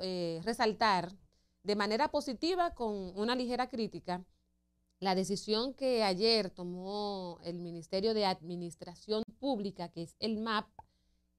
Eh, resaltar de manera positiva con una ligera crítica la decisión que ayer tomó el Ministerio de Administración Pública, que es el MAP,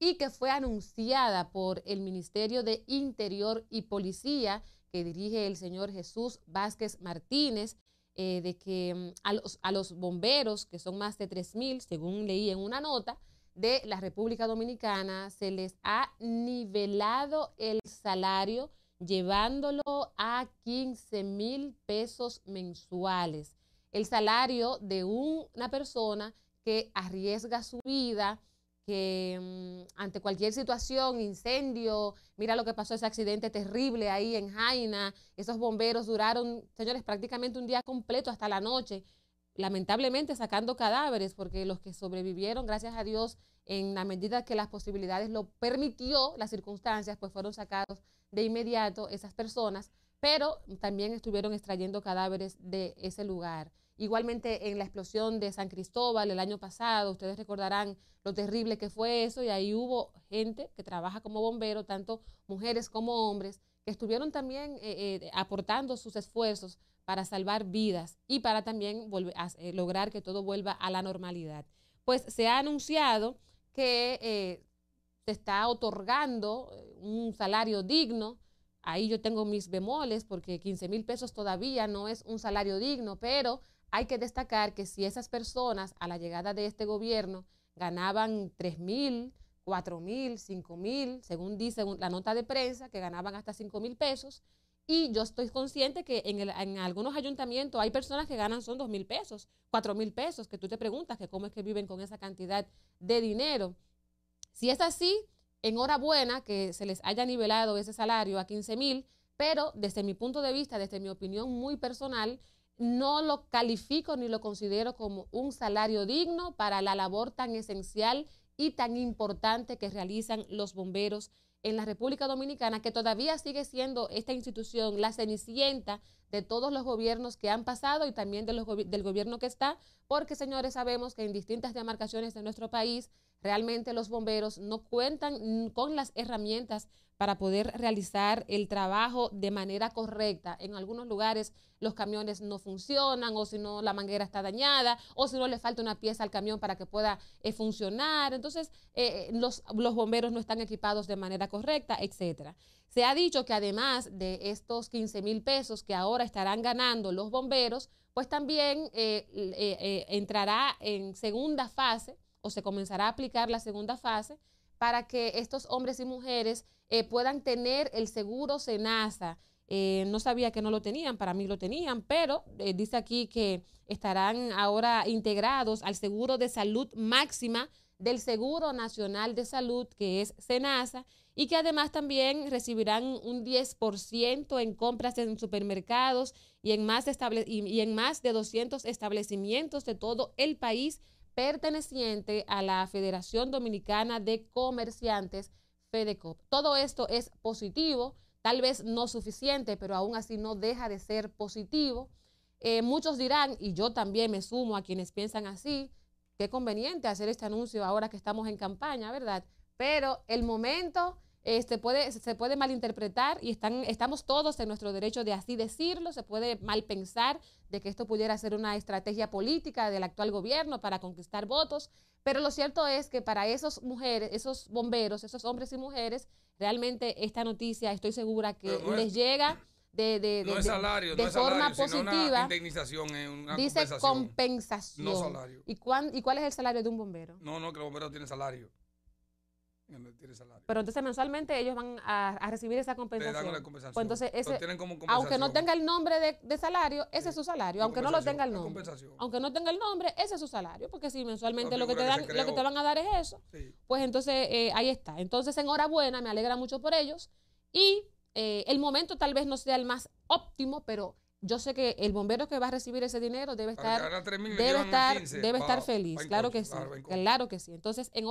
y que fue anunciada por el Ministerio de Interior y Policía, que dirige el señor Jesús Vázquez Martínez, eh, de que mm, a los, a los bomberos, que son más de 3.000, según leí en una nota, de la República Dominicana, se les ha nivelado el salario llevándolo a 15 mil pesos mensuales. El salario de una persona que arriesga su vida, que mm, ante cualquier situación, incendio, mira lo que pasó, ese accidente terrible ahí en Jaina, esos bomberos duraron, señores, prácticamente un día completo hasta la noche lamentablemente sacando cadáveres, porque los que sobrevivieron, gracias a Dios, en la medida que las posibilidades lo permitió, las circunstancias, pues fueron sacados de inmediato esas personas, pero también estuvieron extrayendo cadáveres de ese lugar. Igualmente en la explosión de San Cristóbal el año pasado, ustedes recordarán lo terrible que fue eso y ahí hubo gente que trabaja como bombero, tanto mujeres como hombres, que estuvieron también eh, eh, aportando sus esfuerzos para salvar vidas y para también volver a, eh, lograr que todo vuelva a la normalidad. Pues se ha anunciado que eh, se está otorgando eh, un salario digno. Ahí yo tengo mis bemoles porque 15 mil pesos todavía no es un salario digno, pero hay que destacar que si esas personas a la llegada de este gobierno ganaban 3 mil, 4 mil, 5 mil, según dice la nota de prensa, que ganaban hasta 5 mil pesos, y yo estoy consciente que en, algunos ayuntamientos hay personas que ganan son dos mil pesos, cuatro mil pesos, que tú te preguntas que cómo es que viven con esa cantidad de dinero. Si es así, enhorabuena que se les haya nivelado ese salario a 15 mil, pero desde mi punto de vista, desde mi opinión muy personal, no lo califico ni lo considero como un salario digno para la labor tan esencial y tan importante que realizan los bomberos en la República Dominicana, que todavía sigue siendo esta institución la cenicienta de todos los gobiernos que han pasado y también del gobierno que está, porque señores, sabemos que en distintas demarcaciones de nuestro país Realmente los bomberos no cuentan con las herramientas para poder realizar el trabajo de manera correcta. En algunos lugares los camiones no funcionan o si no la manguera está dañada o si no le falta una pieza al camión para que pueda eh, funcionar. Entonces eh, eh, los, los bomberos no están equipados de manera correcta, etcétera. Se ha dicho que además de estos 15 mil pesos que ahora estarán ganando los bomberos, pues también entrará en segunda fase o se comenzará a aplicar la segunda fase para que estos hombres y mujeres eh, puedan tener el seguro SENASA. Eh, no sabía que no lo tenían, para mí lo tenían, pero eh, dice aquí que estarán ahora integrados al seguro de salud máxima del Seguro Nacional de Salud, que es SENASA, y que además también recibirán un 10% en compras en supermercados y en, más y en más de 200 establecimientos de todo el país perteneciente a la Federación Dominicana de Comerciantes, FEDECOP. Todo esto es positivo, tal vez no suficiente, pero aún así no deja de ser positivo. Eh, muchos dirán, y yo también me sumo a quienes piensan así, qué conveniente hacer este anuncio ahora que estamos en campaña, ¿verdad? Pero el momento este, puede, se puede malinterpretar y están, estamos todos en nuestro derecho de así decirlo, se puede mal pensar de que esto pudiera ser una estrategia política del actual gobierno para conquistar votos, pero lo cierto es que para esos mujeres, esos bomberos, esos hombres y mujeres, realmente esta noticia estoy segura que les llega de, de, de, forma positiva. dice compensación. ¿Y, ¿Y cuál es el salario de un bombero? No, no, que el bombero tiene salario. Pero entonces mensualmente ellos van a, recibir esa compensación. Pues entonces ese, Aunque no tenga el nombre de, salario, ese es su salario. Aunque no lo tenga el nombre. Aunque no tenga el nombre, ese es su salario. Porque si mensualmente lo que, te dan, te van a dar es eso, pues entonces eh, ahí está. Entonces, enhorabuena, me alegra mucho por ellos. Y eh, el momento tal vez no sea el más óptimo, pero yo sé que el bombero que va a recibir ese dinero debe estar, debe estar, debe estar feliz. claro que sí. Claro, que sí. Entonces, en